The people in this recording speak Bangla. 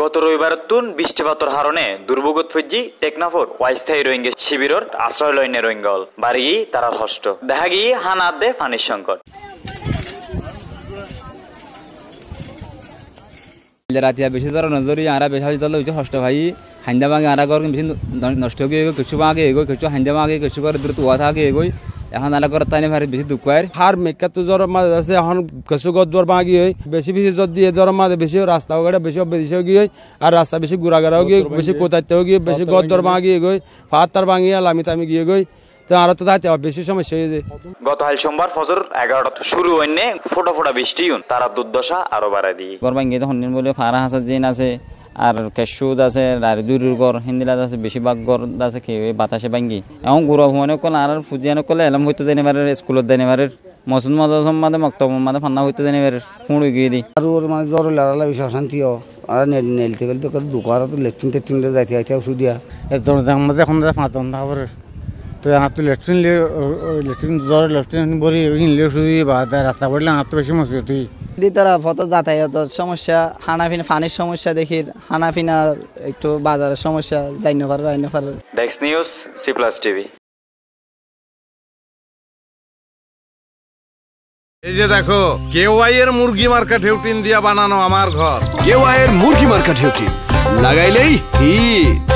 গত রবিবার তুন বৃষ্টিপাতর হারণে দুর্ভোগত ফুজি টেকনাফোর অস্থায়ী রোহিঙ্গা শিবির আশ্রয় লয়নে রোহিঙ্গল বাড়ি তারা হষ্ট দেখা গিয়ে হানা দে ফানির সংকট রাতিয়া নজরি আরা বেশা চলে হচ্ছে হষ্ট ভাই হাইন্দা মাগে আরা কর বেশি নষ্ট হয়ে গেগো কিছু মাগে এগো কিছু হাইন্দা মাগে কিছু করে দ্রুত তুয়া থাকে এগোয় এখন আলাগর তানি ভারি বেশি দুঃখ আর হার মেকা জ্বর মাঝে আছে এখন কিছু গছ জ্বর বাঁগি হয় বেশি বেশি জ্বর দিয়ে জ্বর মাঝে বেশি রাস্তা ঘাটে বেশি বেশি গিয়ে হয় আর রাস্তা বেশি গুড়াগাড়াও গিয়ে বেশি কোথাইতেও গিয়ে বেশি গদ জ্বর বাঁগিয়ে গই ফাত তার বাঙিয়ে লামি তামি গিয়ে গই তো আরো তো তাতে বেশি সমস্যা হয়ে যায় গতকাল সোমবার ফজর এগারোটা শুরু হইনে ফোটা ফোটা বৃষ্টি তারা দুর্দশা আরো বাড়ায় দিয়ে গরবাঙ্গি তখন বলে ফারা হাসার জিন আছে আর কেশুদ আছে আর দুরুর গড় হিন্দিলাদ আছে বেশিরভাগ গড় আছে কি বাতাসে ভাঙ্গি এবং গুরব হওয়ানে কল আর ফুজিয়ানে কলে এলাম হইতো জানি পারে স্কুলত জানি পারে মসুদ মজম মানে মক্ত মানে ফান্না হইতো জানি পারে ফুঁড় উগিয়ে দি আর ওর মানে জ্বর লড়ালে বেশি অশান্তি আর নেলতে গেলে তো দুকার তো লেট্রিন টেট্রিন যাইতে যাইতে ওষুধিয়া আমাদের এখন পাঁচজন খাবার তো আমার তো লেট্রিন লেট্রিন জ্বর লেট্রিন বলি হিনলে ওষুধ বা রাস্তা পড়লে আমার তো বেশি মসুদ তুই দ্বিতীয়রা পথ যাতায়াত সমস্যা হানাফিনা ফানির সমস্যা দেখি হানাফিনার একটু বাজারের সমস্যা জাইন্য পারে রাইন্য পারে ডেক্স নিউজ সি প্লাস টিভি এই যে দেখো কেওয়াই এর মুরগি মার্কা ঢেউটিন দিয়া বানানো আমার ঘর কেওয়াই এর মুরগি মার্কা ঢেউটিন লাগাইলেই হিট